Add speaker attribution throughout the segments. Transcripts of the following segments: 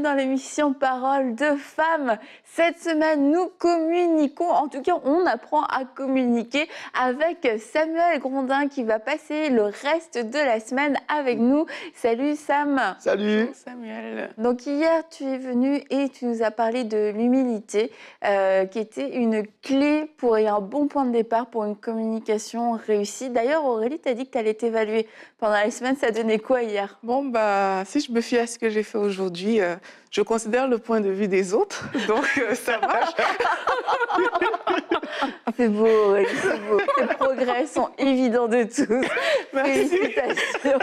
Speaker 1: dans l'émission Parole de femmes. Cette semaine, nous communiquons, en tout cas, on apprend à communiquer avec Samuel Grondin qui va passer le reste de la semaine avec nous. Salut Sam. Salut.
Speaker 2: Samuel.
Speaker 1: Donc hier, tu es venu et tu nous as parlé de l'humilité, euh, qui était une clé pour et un bon point de départ pour une communication réussie. D'ailleurs, Aurélie tu as dit que tu allais t'évaluer pendant la
Speaker 2: semaine. Ça donnait quoi hier Bon bah, si je me fie à ce que j'ai fait aujourd'hui, euh, je considère le point de vue des autres, donc euh, ça marche. c'est beau, c'est beau. Les progrès sont évidents de tous. Merci. Félicitations.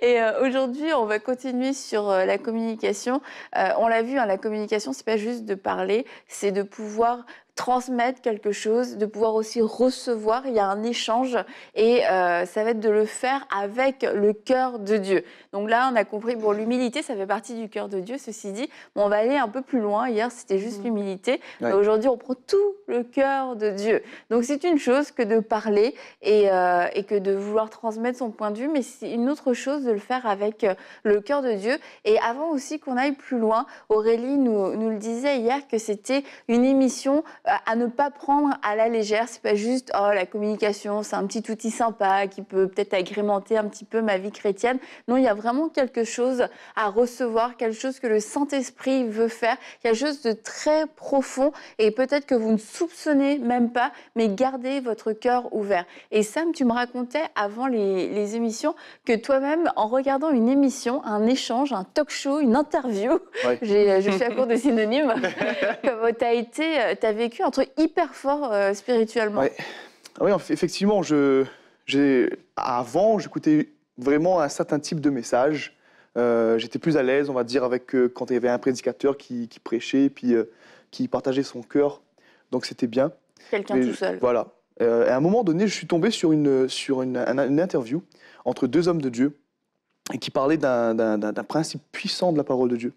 Speaker 1: Et euh, aujourd'hui, on va continuer sur euh, la communication. on l'a vu, hein, la communication, c'est pas juste de parler, c'est de pouvoir transmettre quelque chose, de pouvoir aussi recevoir. Il y a un échange et euh, ça va être de le faire avec le cœur de Dieu. Donc là, on a compris, bon, l'humilité, ça fait partie du cœur de Dieu. Ceci dit, on va aller un peu plus loin. Hier, c'était juste mmh. l'humilité. Aujourd'hui, on prend tout le cœur de Dieu. Donc c'est une chose que de parler euh, et, que de vouloir transmettre son point de vue, mais c'est une autre chose de le faire avec euh, le cœur de Dieu. Et avant aussi qu'on aille plus loin, Aurélie nous, nous le disait hier que c'était une émission à ne pas prendre à la légère. C'est pas juste oh la communication, c'est un petit outil sympa qui peut peut-être agrémenter un petit peu ma vie chrétienne. Non, il y a vraiment quelque chose à recevoir, quelque chose que le Saint-Esprit veut faire, quelque chose de très profond et peut-être que vous ne soupçonnez même pas, mais gardez votre cœur ouvert. Et Sam, tu me racontais avant les, émissions que toi-même, en regardant une émission, un échange, un talk-show, une interview, j'ai je suis à court de synonymes, tu as été, tu as vécu entre hyper fort euh, spirituellement.
Speaker 3: Ah oui, effectivement, je, avant, j'écoutais vraiment un certain type de message. Euh, j'étais plus à l'aise, on va dire, avec euh, quand il y avait un prédicateur qui, prêchait, puis qui partageait son cœur. Donc c'était bien.
Speaker 2: Quelqu'un tout seul. Voilà.
Speaker 3: à un moment donné, je suis tombé sur une, sur une, interview entre deux hommes de Dieu et qui parlaient d'un principe puissant de la parole de Dieu.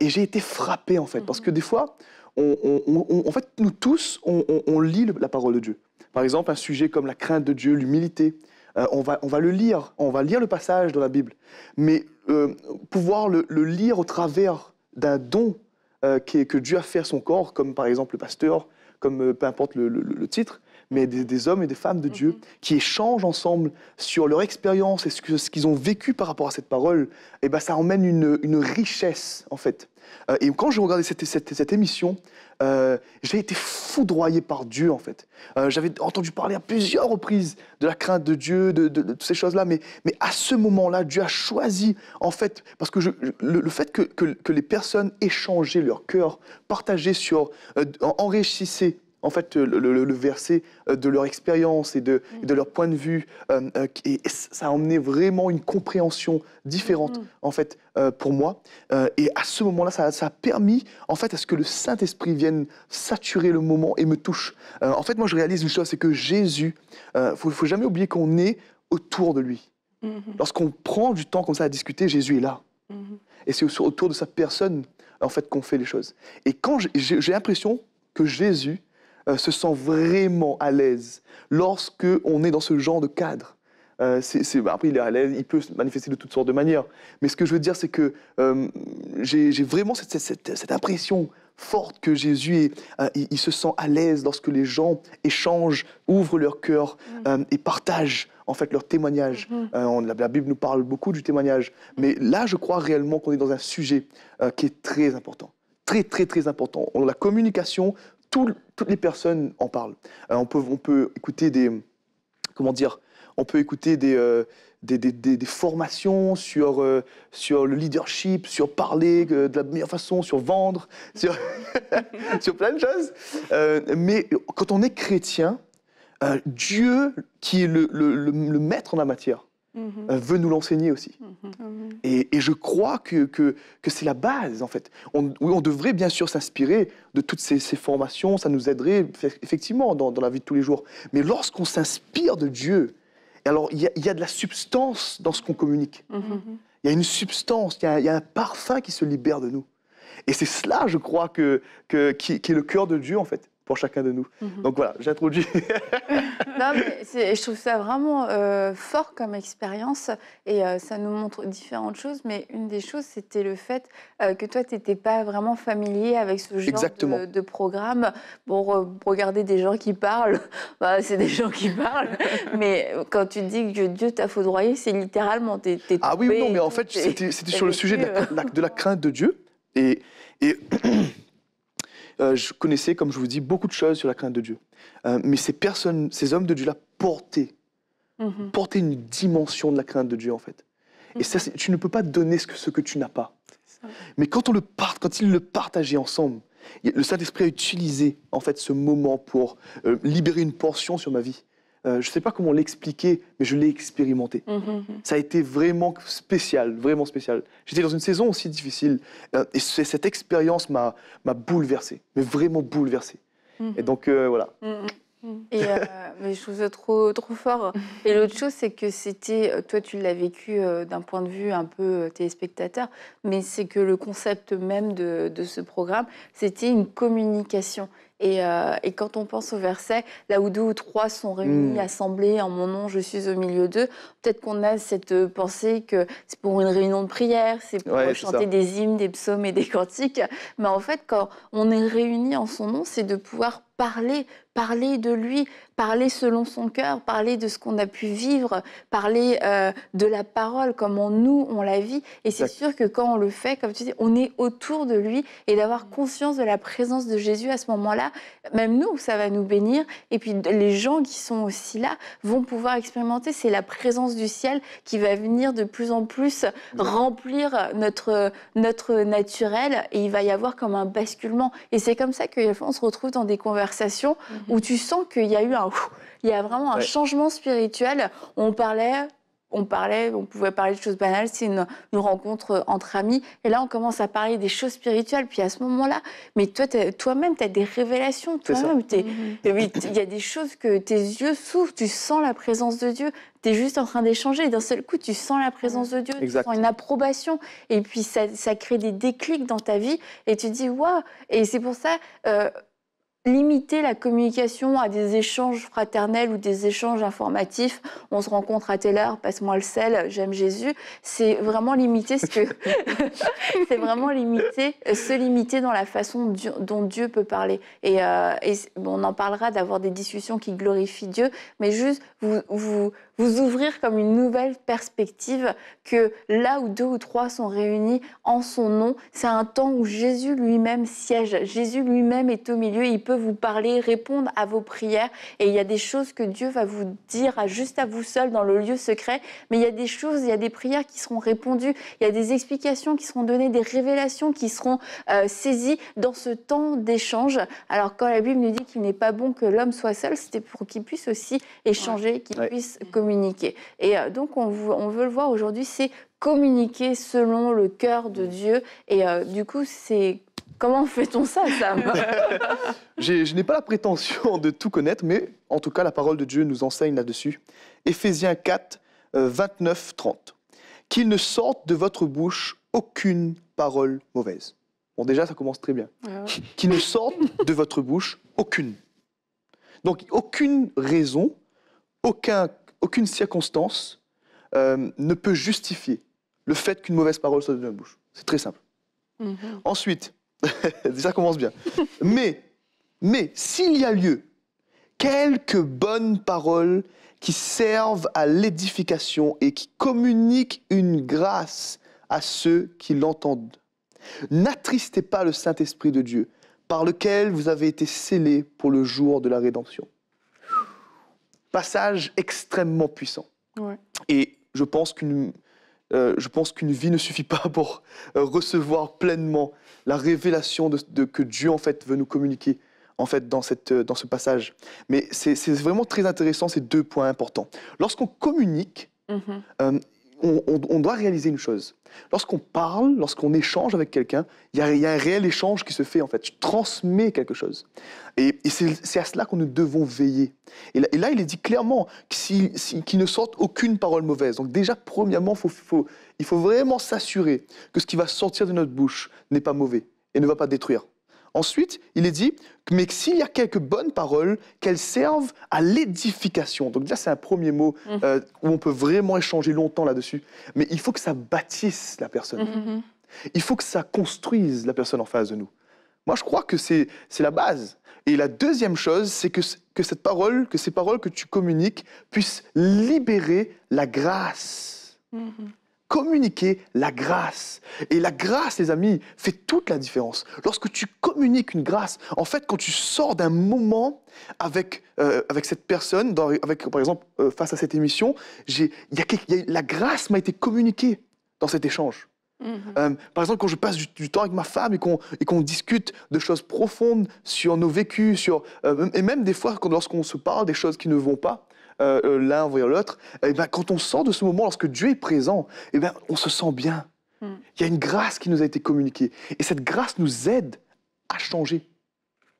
Speaker 3: et j'ai été frappé, en fait, parce mhm. que des fois, en fait, nous tous, on, lit la parole de Dieu. Par exemple, un sujet comme la crainte de Dieu, l'humilité, euh, on, va, le lire, on va lire le passage dans la Bible. Mais euh, pouvoir le, lire au travers d'un don euh, que, Dieu a fait à son corps, comme par exemple le pasteur, comme peu importe le, titre, mais des, hommes et des femmes de Dieu mhm. qui échangent ensemble sur leur expérience et ce qu'ils ont vécu par rapport à cette parole, et eh ben, ça emmène une richesse en fait euh, et quand je regardais cette, émission, euh, j'ai été foudroyé par Dieu, en fait. Euh, j'avais entendu parler à plusieurs reprises de la crainte de Dieu, de, toutes ces choses-là, mais, à ce moment-là, Dieu a choisi, en fait, parce que le, fait que, les personnes échangeaient leur cœur, partageaient sur, enrichissaient en fait euh, le, verset euh, de leur expérience mm. et de, leur point de vue. Euh, ça a emmené vraiment une compréhension différente, mm, mm. en fait, pour moi. et à ce moment-là, ça, a permis, en fait, à ce que le Saint-Esprit vienne saturer le moment et me touche. en fait, moi, je réalise une chose, c'est que Jésus, il ne faut, jamais oublier qu'on est autour de lui. Mm-hmm. Lorsqu'on prend du temps comme ça à discuter, Jésus est là. Mm-hmm. Et c'est autour de sa personne, en fait, qu'on fait les choses. Et quand j'ai l'impression que Jésus euh, se sent vraiment à l'aise lorsque on est dans ce genre de cadre. Euh, bah, après, il est à l'aise, il peut se manifester de toutes sortes de manières. Mais ce que je veux dire, c'est que euh, j'ai vraiment cette, impression forte que Jésus il, se sent à l'aise lorsque les gens échangent, ouvrent leur cœur mm. et partagent en fait leur témoignage. Mm-hmm. la, Bible nous parle beaucoup du témoignage, mais mm. là, je crois réellement qu'on est dans un sujet qui est très important. Très, très, très important. On, la communication toutes les personnes en parlent. Euh, on, peut, on peut écouter des. Comment dire On peut écouter des. Euh, des, formations sur, euh, sur le leadership, sur parler de la meilleure façon, sur vendre, sur, sur plein de choses. mais quand on est chrétien, Dieu, qui est le maître en la matière, Mhm. Euh, veut nous l'enseigner aussi. Mhm. Mhm. Ah et, je crois que, que, c'est la base, en fait. On, on devrait bien sûr s'inspirer de toutes ces, formations, ça nous aiderait effectivement dans, la vie de tous les jours. Mais lorsqu'on s'inspire de Dieu, alors il y, a de la substance dans ce qu'on communique. Il y a une substance, il y, a un parfum qui se libère de nous. Et c'est cela, je crois, que, qui, qui est le cœur de Dieu, en fait pour chacun de nous. Mhm. Donc voilà, j'introduis.
Speaker 1: non, mais je trouve ça vraiment euh, fort comme expérience et euh, ça nous montre différentes choses. Mais une des choses, c'était le fait euh, que toi, tu n'étais pas vraiment familier avec ce genre De, programme. Bon, regarder des gens qui parlent, bah, c'est des gens qui parlent. mais quand tu dis que Dieu t'a foudroyé, c'est littéralement. t'es es, ah oui non, mais en fait, c'était sur le sujet de la,
Speaker 3: de la, crainte de Dieu. et... et Euh, je connaissais, comme je vous dis, beaucoup de choses sur la crainte de Dieu. Euh, mais ces personnes, ces hommes de Dieu-là mhm. portaient, une dimension de la crainte de Dieu, en fait. Et ça, mhm. tu ne peux pas donner ce que, tu n'as pas. Mais quand on le part, quand ils le partageaient ensemble, le Saint-Esprit a utilisé en fait ce moment pour euh, libérer une portion sur ma vie. Euh, je ne sais pas comment l'expliquer, mais je l'ai expérimenté. Mhm, mhm. Ça a été vraiment spécial, vraiment spécial. J'étais dans une saison aussi difficile euh, et cette expérience m'a bouleversé, mais vraiment bouleversé. Et mhm. donc euh, voilà.
Speaker 1: mais je vous ai trop, trop fort. Et l'autre chose, c'est que c'était, toi tu l'as vécu d'un point de vue un peu téléspectateur, mais c'est que le concept même de ce programme, c'était une communication. Euh, et, quand on pense au verset, là où deux ou trois sont réunis, hmm. assemblés en mon nom, je suis au milieu d'eux, peut-être qu'on a cette euh, pensée que c'est pour une réunion de prière, c'est pour chanter des hymnes, des psaumes et des cantiques. Mais en fait, quand on est réunis en son nom, c'est de pouvoir parler, parler de lui, parler selon son cœur, parler de ce qu'on a pu vivre, parler euh, de la parole, comment nous, on la vit. Et c'est sûr que quand on le fait, comme tu dis, on est autour de lui et d'avoir mmh. conscience de la présence de Jésus à ce moment-là, même nous, ça va nous bénir. Et puis les gens qui sont aussi là vont pouvoir expérimenter. C'est la présence du ciel qui va venir de plus en plus mmh. remplir notre, notre naturel et il va y avoir comme un basculement. Et c'est comme ça que on se retrouve dans des conversations conversation mhm. où tu sens qu'il y a eu un, il y a vraiment un changement spirituel. On parlait on parlait, on pouvait parler de choses banales, c'est une, rencontre euh, entre amis. Et là, on commence à parler des choses spirituelles. Puis à ce moment-là, mais toi, toi-même, tu as des révélations. Toi-même, mhm. il y a des choses que tes yeux s'ouvrent, tu sens la présence de Dieu. Tu es juste en train d'échanger. Et D'un seul coup, tu sens la présence de Dieu, tu sens une approbation. Et puis, ça, crée des déclics dans ta vie. Et tu dis, waouh Et c'est pour ça. Euh, limiter la communication à des échanges fraternels ou des échanges informatifs. On se rencontre à telle heure, passe-moi le sel, j'aime Jésus. C'est vraiment limiter ce que c'est vraiment limiter, euh, se limiter dans la façon dont Dieu peut parler. Et, euh, et on en parlera d'avoir des discussions qui glorifient Dieu, mais juste vous, vous vous ouvrir comme une nouvelle perspective que là où deux ou trois sont réunis en son nom, c'est un temps où Jésus lui-même siège, Jésus lui-même est au milieu, il peut vous parler, répondre à vos prières et il y a des choses que Dieu va vous dire juste à vous seul dans le lieu secret, mais il y a des choses, il y a des prières qui seront répondues, il y a des explications qui seront données, des révélations qui seront euh, saisies dans ce temps d'échange. Alors quand la Bible nous dit qu'il n'est pas bon que l'homme soit seul, c'était pour qu'il puisse aussi échanger, qu'il puisse communiquer communiquer. Et euh, donc on, veut le voir aujourd'hui, c'est communiquer selon le cœur de Dieu. Et euh, du coup, c'est comment fait-on ça, Sam
Speaker 3: Je n'ai pas la prétention de tout connaître, mais en tout cas, la parole de Dieu nous enseigne là-dessus. Éphésiens 4, 29, 30. Qu'il ne sorte de votre bouche aucune parole mauvaise. Bon, déjà, ça commence très bien. Ah Qu'il ne sorte de votre bouche aucune. Donc, aucune raison, aucun aucune circonstance euh, ne peut justifier le fait qu'une mauvaise parole soit de la bouche. C'est très simple. Mm-hmm. Ensuite, ça commence bien. mais, mais s'il y a lieu, quelques bonnes paroles qui servent à l'édification et qui communiquent une grâce à ceux qui l'entendent. N'attristez pas le Saint-Esprit de Dieu, par lequel vous avez été scellés pour le jour de la rédemption passage extrêmement puissant. Et je pense qu'une euh, je pense qu'une vie ne suffit pas pour euh, recevoir pleinement la révélation de, que Dieu en fait veut nous communiquer en fait dans, cette, euh, dans ce passage. Mais c'est vraiment très intéressant ces deux points importants. Lorsqu'on communique, mm-hmm on, doit réaliser une chose. Lorsqu'on parle, lorsqu'on échange avec quelqu'un, il y, a un réel échange qui se fait en fait. Tu transmets quelque chose. Et, c'est à cela que nous devons veiller. Et là, il est dit clairement qu'il ne sorte aucune parole mauvaise. Donc déjà, premièrement, faut, il faut vraiment s'assurer que ce qui va sortir de notre bouche n'est pas mauvais et ne va pas détruire. Ensuite, il est dit, mais s'il y a quelques bonnes paroles, qu'elles servent à l'édification. Donc déjà, c'est un premier mot mm. euh, où on peut vraiment échanger longtemps là-dessus. Mais il faut que ça bâtisse la personne. Mm, mm, il faut que ça construise la personne en face de nous. Moi, je crois que c'est la base. Et la deuxième chose, c'est que, que cette parole, que ces paroles que tu communiques puissent libérer la grâce communiquer la grâce. Et la grâce, les amis, fait toute la différence. Lorsque tu communiques une grâce, en fait, quand tu sors d'un moment avec, euh, avec cette personne, avec, par exemple, euh, face à cette émission, j'ai, la grâce m'a été communiquée dans cet échange. Mm-hmm. Euh, par exemple, quand je passe du, temps avec ma femme et qu'on, et discute de choses profondes sur nos vécus, sur, et même des fois lorsqu'on se parle des choses qui ne vont pas, euh, euh, l'un voyant l'autre, et eh ben quand on sort de ce moment, lorsque Dieu est présent, eh bien, on se sent bien. Hmm. Il y a une grâce qui nous a été communiquée. Et cette grâce nous aide à changer.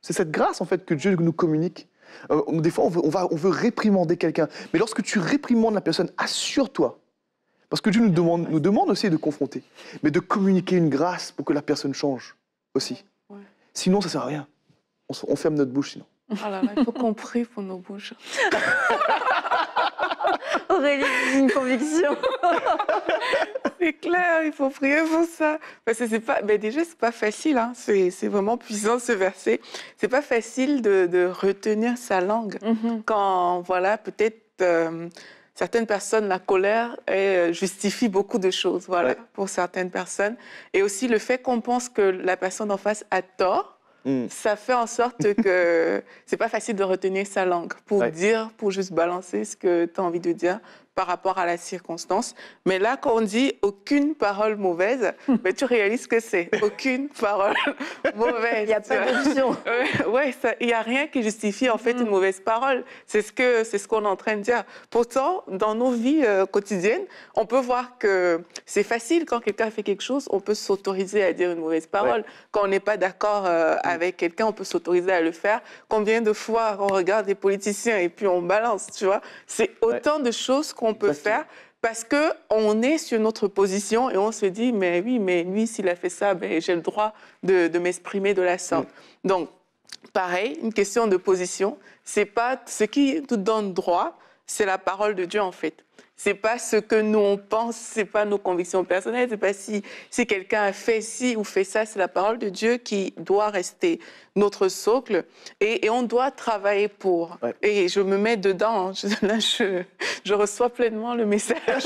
Speaker 3: C'est cette grâce, en fait, que Dieu nous communique. Euh, des fois, on veut, va, on veut réprimander quelqu'un. Mais lorsque tu réprimandes la personne, assure-toi. Parce que Dieu nous demande, nous demande aussi de confronter, mais de communiquer une grâce pour que la personne change aussi. Sinon, ça sert à rien. On, ferme notre bouche sinon.
Speaker 2: Ah il faut qu'on prie pour nos bouches. Aurélie, une conviction. c'est clair, il faut prier pour ça. Parce que c'est pas, ben déjà, c'est pas facile. Hein. C'est vraiment puissant ce verset. C'est pas facile de, de, retenir sa langue mhm. quand, voilà, peut-être. Euh, certaines personnes, la colère euh, justifie beaucoup de choses, voilà, pour certaines personnes. Et aussi le fait qu'on pense que la personne en face a tort, Mm. ça fait en sorte que c'est pas facile de retenir sa langue pour dire, pour juste balancer ce que tu as envie de dire, par rapport à la circonstance. Mais là, quand on dit aucune parole mauvaise, mais tu réalises que c'est aucune parole mauvaise. Il n'y a pas d'option. ouais, il n'y a rien qui justifie en fait une mm. mauvaise parole. C'est ce que c'est ce qu'on est en train de dire. Pourtant, dans nos vies euh, quotidiennes, on peut voir que c'est facile quand quelqu'un fait quelque chose, on peut s'autoriser à dire une mauvaise parole. Quand on n'est pas d'accord euh, mm. avec quelqu'un, on peut s'autoriser à le faire. Combien de fois on regarde des politiciens et puis on balance, tu vois C'est autant de choses qu'on on peut faire parce que on est sur notre position et on se dit mais oui mais lui s'il a fait ça ben, j'ai le droit de, m'exprimer de la sorte. Donc pareil une question de position c'est pas ce qui nous donne droit c'est la parole de Dieu en fait. C'est pas ce que nous on pense, c'est pas nos convictions personnelles, c'est pas si si quelqu'un a fait ci ou fait ça, c'est la parole de Dieu qui doit rester notre socle et, on doit travailler pour. Et je me mets dedans. Hein. Je, là, je, je reçois pleinement le message.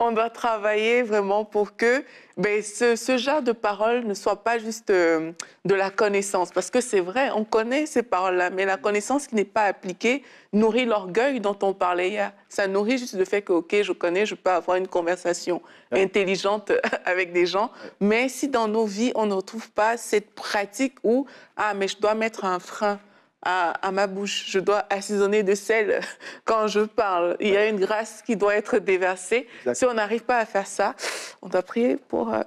Speaker 2: on doit travailler vraiment pour que ben, ce, ce, genre de paroles ne soit pas juste euh, de la connaissance. Parce que c'est vrai, on connaît ces paroles-là, mais la connaissance qui n'est pas appliquée nourrit l'orgueil dont on parlait hier. Ça nourrit juste le fait que, OK, je connais, je peux avoir une conversation intelligente avec des gens. Mais si dans nos vies, on ne retrouve pas cette pratique où, ah, mais je dois mettre un frein à, ma bouche. Je dois assaisonner de sel quand je parle. Il y a une grâce qui doit être déversée. Si on n'arrive pas à faire ça, on doit prier pour... Euh,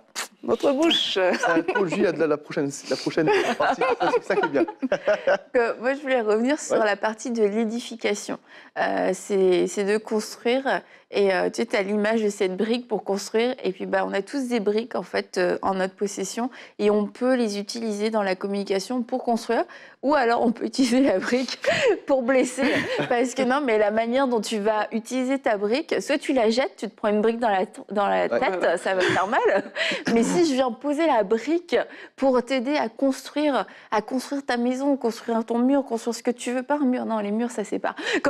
Speaker 2: notre bouche. Ça à de la, prochaine, la prochaine partie. C'est ça qui est bien.
Speaker 1: moi, je voulais revenir sur la partie de l'édification. Euh, c'est de construire. Et euh, tu sais, as l'image de cette brique pour construire. Et puis, bah, on a tous des briques, en fait, euh, en notre possession. Et on peut les utiliser dans la communication pour construire. Ou alors, on peut utiliser la brique pour blesser. Parce que non, mais la manière dont tu vas utiliser ta brique, soit tu la jettes, tu te prends une brique dans la, dans la tête, ça va faire mal. Mais je viens poser la brique pour t'aider à construire, à construire ta maison, construire ton mur, construire ce que tu veux. Pas un mur, non, les murs, ça c'est pas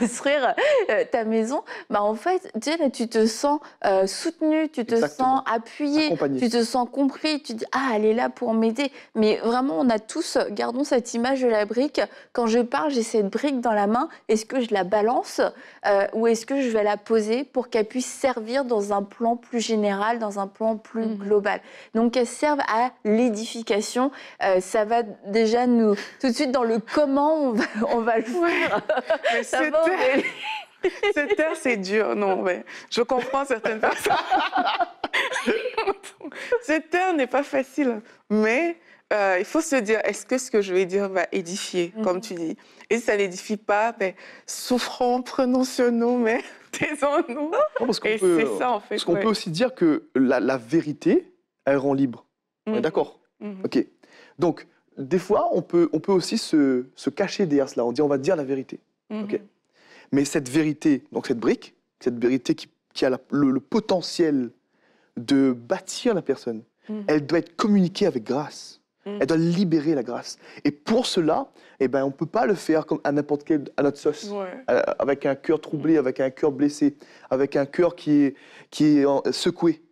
Speaker 1: construire euh, ta maison, bah, en fait, tu, tu te sens euh, soutenu, tu te sens appuyé, tu te sens compris, tu dis, ah, elle est là pour m'aider. Mais vraiment, on a tous, gardons cette image de la brique. Quand je parle, j'ai cette brique dans la main. Est-ce que je la balance euh, ou est-ce que je vais la poser pour qu'elle puisse servir dans un plan plus général, dans un plan plus plus mmh. globale. Donc elles servent à l'édification. Euh, ça va déjà nous tout de suite dans le comment on va, le faire.
Speaker 2: cette heure c'est dur. Non, mais je comprends certaines personnes. cette heure n'est pas facile, mais euh, il faut se dire est-ce que ce que je vais dire va édifier, comme mmh. tu dis Et si ça n'édifie pas, ben, souffrons, prenons ce nom, mais parce c'est en fait. qu'on peut aussi
Speaker 3: dire que la, vérité, elle rend libre.
Speaker 2: est mm. D'accord mm-hmm.
Speaker 3: Ok. Donc, des fois, on peut, on peut aussi se, cacher derrière cela. On dit, on va dire la vérité. Mm-hmm. Mais cette vérité, donc cette brique, cette vérité qui, a le, potentiel de bâtir la personne, mm. elle doit être communiquée avec grâce. Mm. Elle doit libérer la grâce. Et pour cela, eh ben, on ne peut pas le faire comme à n'importe quel à notre sauce, euh, avec un cœur troublé, avec un cœur blessé, avec un cœur qui est, euh, secoué.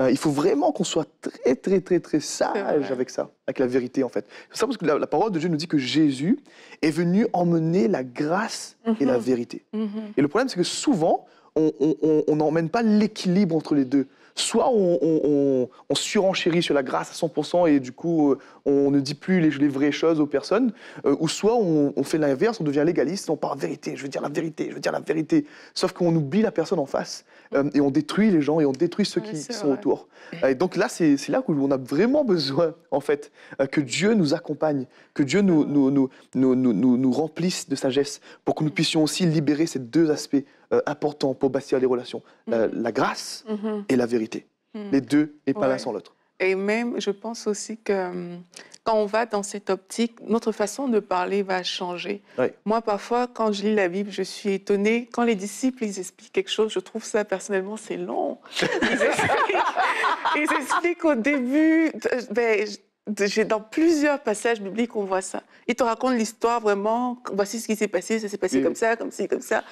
Speaker 3: Euh, il faut vraiment qu'on soit très, très, très, très sage avec ça, avec la vérité, en fait. C'est ça parce que la, parole de Dieu nous dit que Jésus est venu emmener la grâce et la mm-hmm. vérité. Mm-hmm. Et le problème, c'est que souvent, on n'emmène pas l'équilibre entre les deux soit on, surenchérit sur la grâce à 100% et du coup euh, on ne dit plus les, vraies choses aux personnes, euh, ou soit on, fait l'inverse, on devient légaliste, on parle vérité, je veux dire la vérité, je veux dire la vérité, sauf qu'on oublie la personne en face euh, et on détruit les gens et on détruit ceux qui, sont autour. Et donc là, c'est là où on a vraiment besoin, en fait, que Dieu nous accompagne, que Dieu nous, nous, nous remplisse de sagesse pour que nous puissions aussi libérer ces deux aspects euh, important pour bâtir des relations. Euh, mhm. la, grâce mhm. et la vérité. Mhm. Les deux, et pas l'un sans l'autre.
Speaker 2: Et même, je pense aussi que euh, quand on va dans cette optique, notre façon de parler va changer. Moi, parfois, quand je lis la Bible, je suis étonnée. Quand les disciples, ils expliquent quelque chose, je trouve ça personnellement, c'est long. Ils expliquent, ils au début. Ben, j'ai dans plusieurs passages bibliques, on voit ça. Il te raconte l'histoire vraiment, voici ce qui s'est passé, ça s'est passé comme ça, comme ci, comme ça.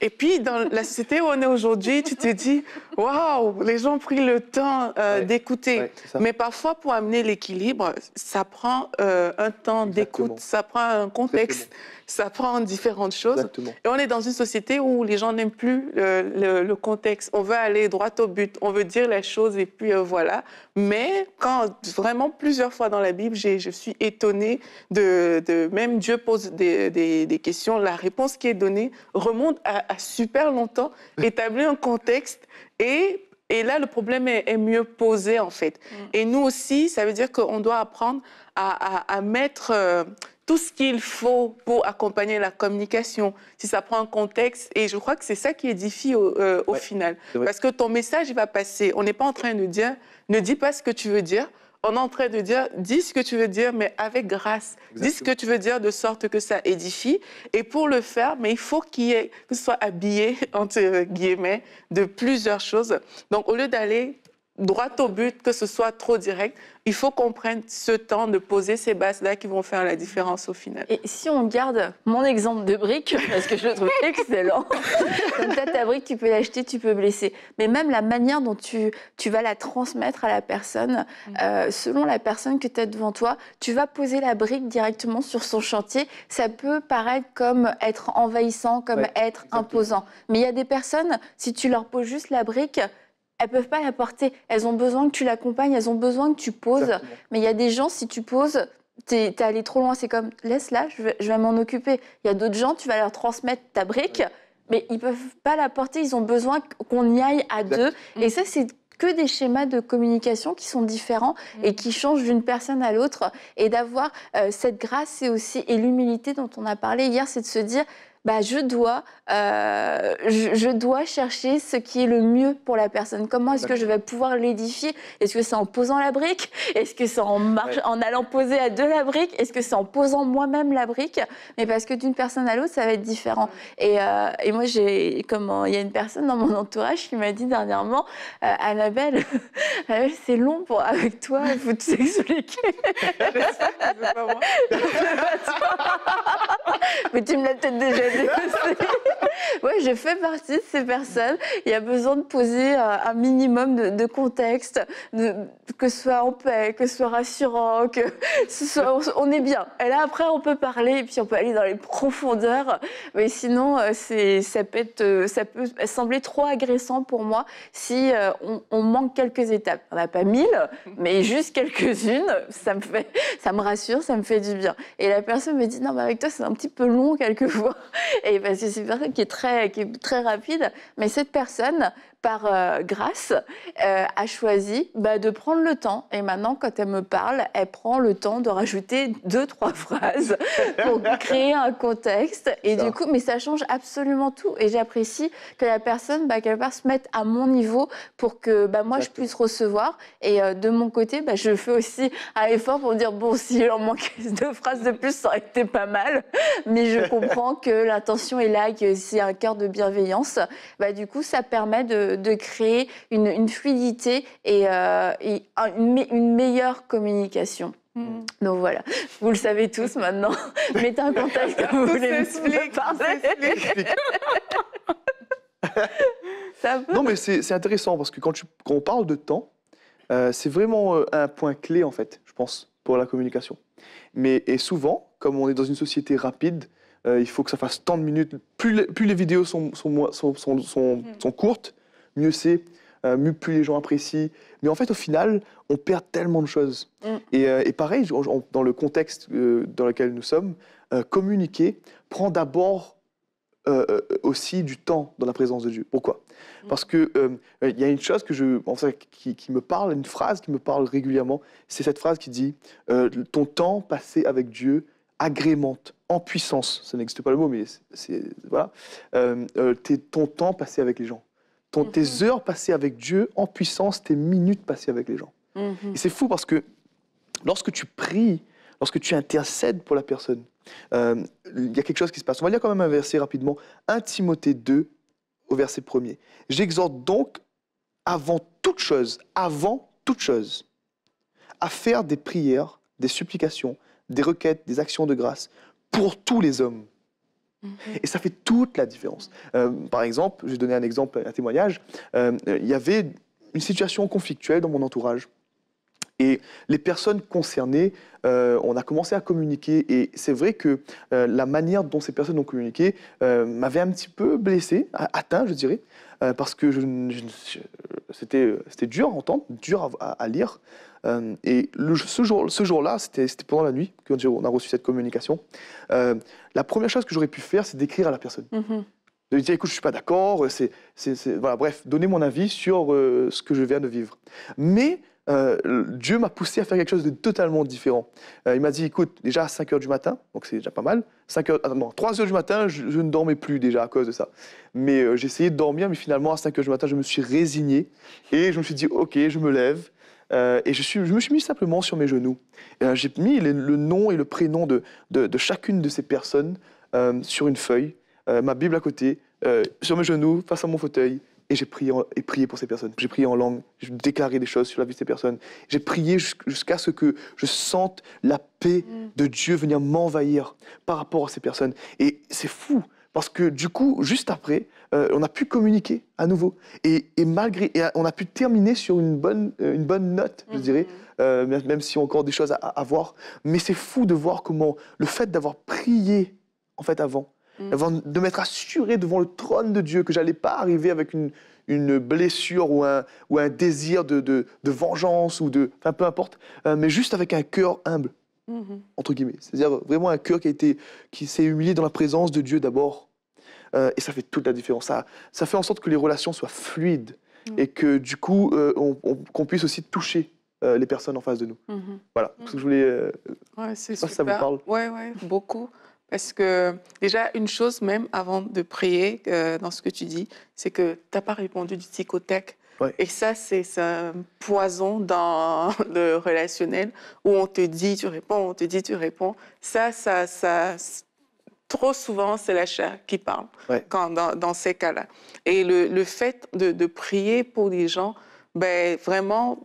Speaker 2: Et puis, dans la société où on est aujourd'hui, tu te dis, waouh, les gens ont pris le temps euh, d'écouter. Mais parfois, pour amener l'équilibre, ça prend euh, un temps d'écoute, ça prend un contexte ça prend différentes choses. Et on est dans une société où les gens n'aiment plus le, contexte. On veut aller droit au but, on veut dire la chose et puis euh, voilà. Mais quand vraiment plusieurs fois dans la Bible, je suis étonnée de, même Dieu pose des, questions, la réponse qui est donnée remonte à, à super longtemps, établit un contexte et et là, le problème est, mieux posé, en fait. Mm. Et nous aussi, ça veut dire qu'on doit apprendre à, mettre euh, tout ce qu'il faut pour accompagner la communication, si ça prend un contexte. Et je crois que c'est ça qui édifie au, euh, au final. Parce que ton message, il va passer. On n'est pas en train de dire, ne dis pas ce que tu veux dire, on est en train de dire, dis ce que tu veux dire, mais avec grâce. Dis ce que tu veux dire de sorte que ça édifie. Et pour le faire, mais il faut qu'il soit habillé, entre guillemets, de plusieurs choses. Donc, au lieu d'aller droit au but, que ce soit trop direct. Il faut qu'on prenne ce temps de poser ces bases-là qui vont faire la différence au final. Et si on garde mon exemple de brique, parce que je le trouve excellent, comme
Speaker 1: ta brique, tu peux l'acheter, tu peux blesser. Mais même la manière dont tu, vas la transmettre à la personne, euh, selon la personne que tu as devant toi, tu vas poser la brique directement sur son chantier. Ça peut paraître comme être envahissant, comme être imposant. Mais il y a des personnes, si tu leur poses juste la brique, elles peuvent pas la porter. Elles ont besoin que tu l'accompagnes, elles ont besoin que tu poses. Mais il y a des gens, si tu poses, tu es allé trop loin. C'est comme, laisse-la, je vais, m'en occuper. Il y a d'autres gens, tu vas leur transmettre ta brique, mais ils peuvent pas la porter. Ils ont besoin qu'on y aille à deux. Mm. Et ça, c'est que des schémas de communication qui sont différents mm. et qui changent d'une personne à l'autre. Et d'avoir euh, cette grâce et aussi et l'humilité dont on a parlé hier, c'est de se dire bah, je, dois, euh, je, dois chercher ce qui est le mieux pour la personne. Comment est-ce que je vais pouvoir l'édifier Est-ce que c'est en posant la brique Est-ce que c'est en, en allant poser à deux la brique Est-ce que c'est en posant moi-même la brique Mais parce que d'une personne à l'autre, ça va être différent. Euh, et, moi, j'ai, comment, euh, il y a une personne dans mon entourage qui m'a dit dernièrement, Annabelle, c'est long pour avec toi, il faut tout expliquer. Mais tu me l'as peut-être déjà Sim. ouais, je fais partie de ces personnes. Il y a besoin de poser euh, un minimum de, contexte, de, que ce soit en paix, que ce soit rassurant, que ce soit, on, est bien. Et là, après, on peut parler et puis on peut aller dans les profondeurs. Mais sinon, euh, c'est, ça, peut être, euh, ça peut sembler trop agressant pour moi si on, manque quelques étapes. On n'a pas mille, mais juste quelques-unes. Ça me, fait, ça me rassure, ça me fait du bien. Et la personne me dit, non, mais avec toi, c'est un petit peu long quelquefois. Et parce que c'est personne qui très, qui très rapide, mais cette personne par euh, grâce, euh, a choisi bah, de prendre le temps. Et maintenant, quand elle me parle, elle prend le temps de rajouter deux, trois phrases pour créer un contexte. Et du coup, mais ça change absolument tout. Et j'apprécie que la personne, bah, quelque part, se mette à mon niveau pour que bah, moi, je puisse recevoir. Et euh, de mon côté, bah, je fais aussi un effort pour dire, bon, si j'en manquait deux phrases de plus, ça aurait été pas mal. Mais je comprends que l'intention est là, que c'est un cœur de bienveillance. Bah, du coup, ça permet de de, créer une, fluidité et, euh, une, meilleure communication. Mm. Donc voilà, vous le savez tous maintenant. Mettez un contexte, vous voulez me parler.
Speaker 3: non mais c'est intéressant parce que quand, tu, quand, on parle de temps, euh, c'est vraiment euh, un point clé en fait, je pense, pour la communication. Mais et souvent, comme on est dans une société rapide, il faut que ça fasse tant de minutes. Plus, les, plus les vidéos sont, sont, sont, sont mm. courtes, mieux c'est, euh, mieux plus les gens apprécient. Mais en fait, au final, on perd tellement de choses. Mm. Euh, et, pareil, dans le contexte euh, dans lequel nous sommes, communiquer prend d'abord aussi du temps dans la présence de Dieu. Pourquoi mm. Parce que il y a une chose que je, qui, qui, me parle, une phrase qui me parle régulièrement, c'est cette phrase qui dit "Ton temps passé avec Dieu agrémente en puissance." Ça n'existe pas le mot, mais c'est voilà. ton temps passé avec les gens tes mhm. heures passées avec Dieu en puissance, tes minutes passées avec les gens. Mhm. Et c'est fou parce que lorsque tu pries, lorsque tu intercèdes pour la personne, euh, il y a quelque chose qui se passe. On va lire quand même un verset rapidement. 1 Timothée 2, au verset 1 J'exhorte donc avant toute chose, avant toute chose, à faire des prières, des supplications, des requêtes, des actions de grâce pour tous les hommes Mhm. Et ça fait toute la différence. Euh, par exemple, j'ai donné un exemple, un témoignage. Euh, euh, il y avait une situation conflictuelle dans mon entourage. Et les personnes concernées, on a commencé à communiquer. Et c'est vrai que la manière dont ces personnes ont communiqué m'avait un petit peu blessé, atteint, je dirais, parce que c'était, dur à entendre, dur à lire. Euh, et le, ce jour-là, ce jour c'était pendant la nuit qu'on a reçu cette communication. Euh, la première chose que j'aurais pu faire, c'est d'écrire à la personne. Mm-hmm. De lui dire, écoute, je ne suis pas d'accord, euh, voilà, bref, donner mon avis sur ce que je viens de vivre. Mais Dieu m'a poussé à faire quelque chose de totalement différent. il m'a dit, écoute, déjà à 5 heures du matin, donc c'est déjà pas mal, 5 heures, 3 ah, h du matin, je, ne dormais plus déjà à cause de ça. Mais j'essayais de dormir, mais finalement à 5 heures du matin, je me suis résigné et je me suis dit, ok, je me lève, euh, et je, me suis mis simplement sur mes genoux. Euh, j'ai mis le nom et le prénom de, chacune de ces personnes euh, sur une feuille, ma Bible à côté, sur mes genoux, face à mon fauteuil. Et j'ai prié, prié pour ces personnes. J'ai prié en langue, j'ai déclaré des choses sur la vie de ces personnes. J'ai prié jusqu'à ce que je sente la paix mm. de Dieu venir m'envahir par rapport à ces personnes. Et c'est fou parce que du coup, juste après, euh, on a pu communiquer à nouveau. Et, malgré, on a pu terminer sur une bonne, euh, une bonne note, je mhm. dirais, euh, même si on a encore des choses à, voir. Mais c'est fou de voir comment le fait d'avoir prié, en fait, avant, mhm. avant de m'être assuré devant le trône de Dieu que j'allais pas arriver avec une, blessure ou un, ou un désir de, vengeance ou de... Enfin, peu importe, mais juste avec un cœur humble. Mhm. entre guillemets. C'est-à-dire vraiment un cœur qui, qui s'est humilié dans la présence de Dieu d'abord. Euh, et ça fait toute la différence. Ça, ça fait en sorte que les relations soient fluides mhm. et que du coup, euh, qu'on puisse aussi toucher
Speaker 2: euh, les personnes en face de nous. Mhm. Voilà, ce que je voulais... Ouais, ça vous parle. Oui, beaucoup. Parce que déjà, une chose même avant de prier dans ce que tu dis, c'est que tu n'as pas répondu du psychothèque et ça, c'est un poison dans le relationnel où on te dit, tu réponds, on te dit, tu réponds. Ça, ça, ça trop souvent, c'est la chair qui parle dans, ces cas-là. Et le, fait de, prier pour des gens, ben, vraiment,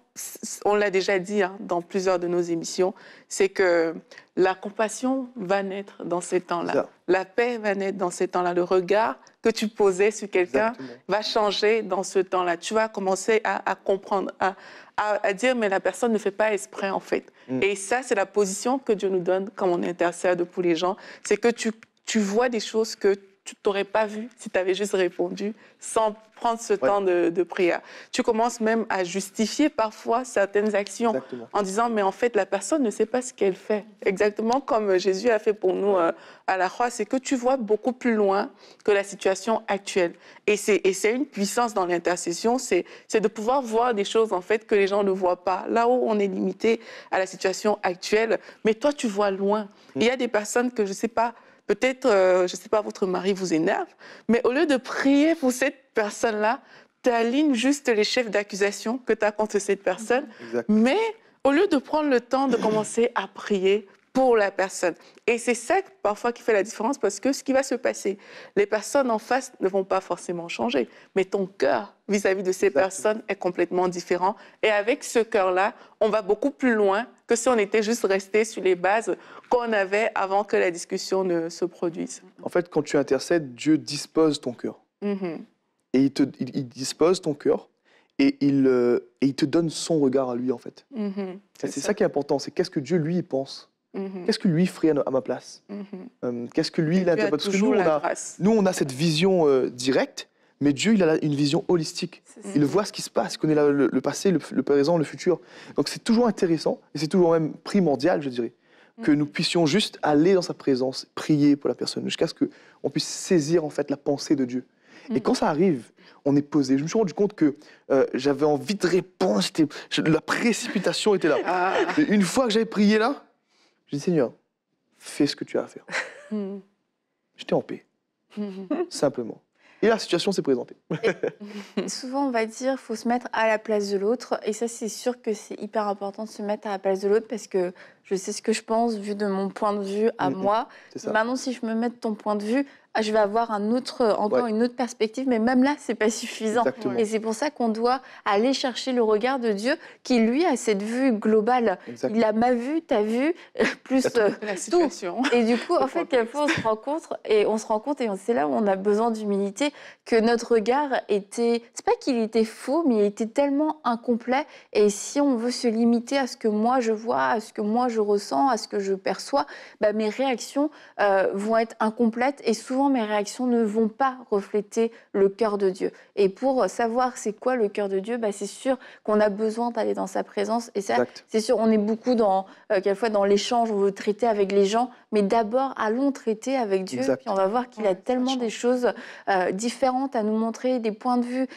Speaker 2: on l'a déjà dit hein, dans plusieurs de nos émissions, c'est que la compassion va naître dans ces temps-là. La paix va naître dans ces temps-là. Le regard que tu posais sur quelqu'un va changer dans ce temps-là. Tu vas commencer à, comprendre, à, dire, mais la personne ne fait pas exprès, en fait. Mm. Et ça, c'est la position que Dieu nous donne quand on intercède pour les gens. C'est que tu, tu vois des choses que tu t'aurais pas vu si tu avais juste répondu sans prendre ce temps de, prière. Tu commences même à justifier parfois certaines actions en disant mais en fait la personne ne sait pas ce qu'elle fait. Exactement comme Jésus a fait pour nous euh, à la croix, c'est que tu vois beaucoup plus loin que la situation actuelle. Et c'est une puissance dans l'intercession, c'est de pouvoir voir des choses en fait que les gens ne voient pas. Là où on est limité à la situation actuelle, mais toi tu vois loin. Mm. Il y a des personnes que je sais pas Peut-être, euh, je ne sais pas, votre mari vous énerve, mais au lieu de prier pour cette personne-là, tu alignes juste les chefs d'accusation que tu as contre cette personne. Mhm. Mais au lieu de prendre le temps de commencer à prier pour la personne. Et c'est ça parfois qui fait la différence parce que ce qui va se passer, les personnes en face ne vont pas forcément changer, mais ton cœur vis-à-vis de ces personnes est complètement différent. Et avec ce cœur-là, on va beaucoup plus loin que si on était juste resté sur les bases qu'on avait avant que la discussion ne se produise.
Speaker 3: En fait, quand tu intercèdes, Dieu dispose ton cœur. Mm-hmm. Et il, dispose ton cœur euh, et il, te donne son regard à lui, en fait.
Speaker 2: Mm-hmm. c'est ça. qui
Speaker 3: est important, c'est qu'est-ce que Dieu, lui, pense mm-hmm. Qu'est-ce que lui ferait à ma place euh, Qu'est-ce que lui, il interprète Parce que nous, on a, cette vision euh, directe, mais Dieu, il a une vision holistique. Il voit ce qui se passe, il connaît le, passé, le, présent, le futur. Donc c'est toujours intéressant, et c'est toujours même primordial, je dirais, mm. que nous puissions juste aller dans sa présence, prier pour la personne, jusqu'à ce qu'on puisse saisir en fait la pensée de Dieu. Et mm. quand ça arrive, on est posé. Je me suis rendu compte que euh, j'avais envie de répondre, la précipitation était là. Ah. une fois que j'avais prié là, j'ai dit Seigneur, fais ce que tu as à faire. Mm. J'étais en paix, simplement. Et la situation s'est présentée.
Speaker 1: souvent, on va dire faut se mettre à la place de l'autre. Et ça, c'est sûr que c'est hyper important de se mettre à la place de l'autre parce que je sais ce que je pense vu de mon point de vue à mm, mm. moi. Maintenant, si je me mets de ton point de vue, ah, je vais avoir un autre, euh, encore une autre perspective, mais même là, c'est pas suffisant. Et c'est pour ça qu'on doit aller chercher le regard de Dieu qui, lui, a cette vue globale. Il a ma vue, ta vue, euh, plus euh, la tout. Et du coup, en fait, quelquefois, on se rencontre et on se rend compte, et c'est là où on a besoin d'humilité, que notre regard était, c'est pas qu'il était faux, mais il était tellement incomplet. Et si on veut se limiter à ce que moi je vois, à ce que moi je ressens, à ce que je perçois, bah, mes réactions vont être incomplètes et souvent mes réactions ne vont pas refléter le cœur de Dieu. Et pour savoir c'est quoi le cœur de Dieu, bah, c'est sûr qu'on a besoin d'aller dans sa présence. Et ça, c'est sûr, on est beaucoup dans, euh, quelquefois dans l'échange, on veut traiter avec les gens, mais d'abord, allons traiter avec Dieu. Puis on va voir qu'il a tellement des choses euh, différentes à nous montrer, des points de vue,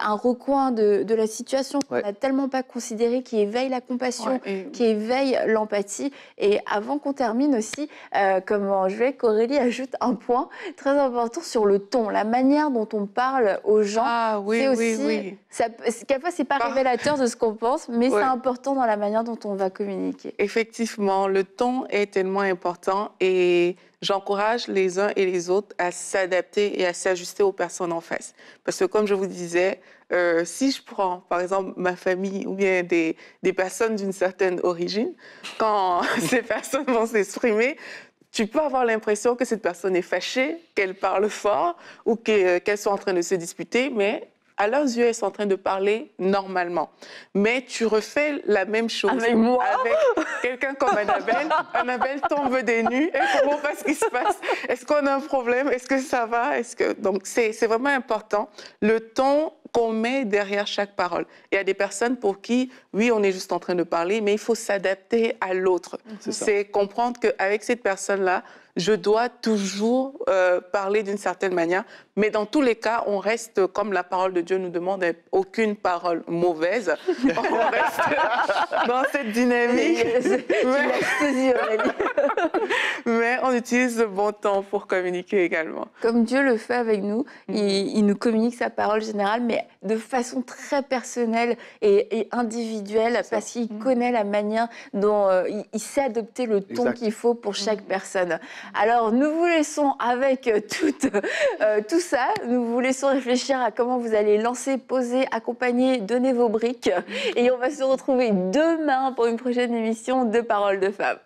Speaker 1: un recoin de, la situation qu'on n'a tellement pas considéré, qui éveille la compassion, qui éveille l'empathie. Et avant qu'on termine aussi, euh, comment je vais qu'Aurélie ajoute un point, très important sur le ton, la manière dont on parle aux gens. Ah oui, oui, oui. Ça, ce c'est pas révélateur de ce qu'on pense, mais c'est important dans la manière dont on va communiquer.
Speaker 2: Effectivement, le ton est tellement important et j'encourage les uns et les autres à s'adapter et à s'ajuster aux personnes en face. Parce que comme je vous disais, euh, si je prends par exemple ma famille ou bien des, des personnes d'une certaine origine, quand ces personnes vont s'exprimer, tu peux avoir l'impression que cette personne est fâchée, qu'elle parle fort ou euh, qu'elles sont en train de se disputer, mais à leurs yeux, elles sont en train de parler normalement. Mais tu refais la même chose avec quelqu'un comme Annabelle. Annabelle tombe des nues. Elle va pas ce qui se passe. Est-ce qu'on a un problème Est-ce que ça va que donc c'est vraiment important. Le ton qu'on met derrière chaque parole. Il y a des personnes pour qui, oui, on est juste en train de parler, mais il faut s'adapter à l'autre. C'est comprendre qu'avec cette personne-là, je dois toujours euh, parler d'une certaine manière. Mais dans tous les cas, on reste, euh, comme la parole de Dieu nous demande, aucune parole mauvaise. on reste dans cette dynamique. Mais... on utilise le bon temps pour communiquer également.
Speaker 1: Comme Dieu le fait avec nous, mm. il, il nous communique sa parole générale, mais de façon très personnelle et, individuelle parce qu'il mmh. connaît la manière dont euh, il, sait adopter le ton qu'il faut pour chaque mmh. personne. Alors nous vous laissons avec euh, euh, tout ça, nous vous laissons réfléchir à comment vous allez lancer, poser, accompagner, donner vos briques et on va se retrouver demain pour une prochaine émission de Paroles de femmes.